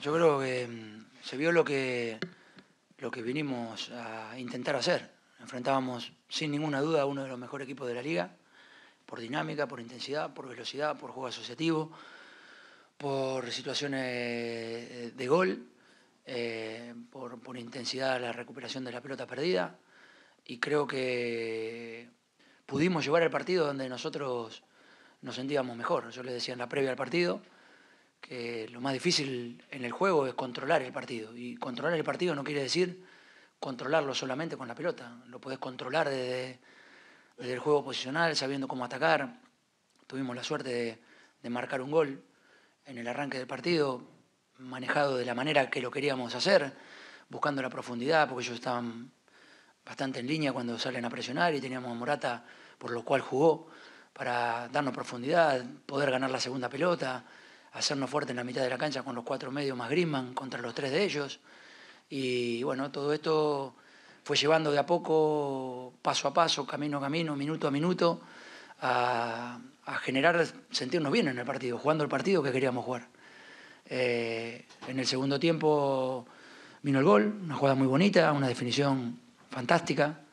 Yo creo que mm, se vio lo que, lo que vinimos a intentar hacer. Enfrentábamos sin ninguna duda a uno de los mejores equipos de la liga, por dinámica, por intensidad, por velocidad, por juego asociativo, por situaciones eh, de gol, eh, por, intensidad intensidad la recuperación de la pelota perdida. Y creo que pudimos llevar el partido donde nosotros nos sentíamos mejor. Yo les decía en la previa al partido que lo más difícil en el juego es controlar el partido. Y controlar el partido no quiere decir controlarlo solamente con la pelota. Lo puedes controlar desde, desde, el juego posicional, sabiendo cómo atacar. Tuvimos la suerte de, de, marcar un gol en el arranque del partido, manejado de la manera que lo queríamos hacer, buscando la profundidad, porque ellos estaban bastante en línea cuando salen a presionar y teníamos a Morata, por lo cual jugó, para darnos profundidad, poder ganar la segunda pelota hacernos fuerte en la mitad de la cancha con los cuatro medios más Grisman contra los tres de ellos. Y bueno, todo esto fue llevando de a poco, paso a paso, camino a camino, minuto a minuto, a, generar, sentirnos bien en el partido, jugando el partido que queríamos jugar. Eh, en el segundo tiempo vino el gol, una jugada muy bonita, una definición fantástica.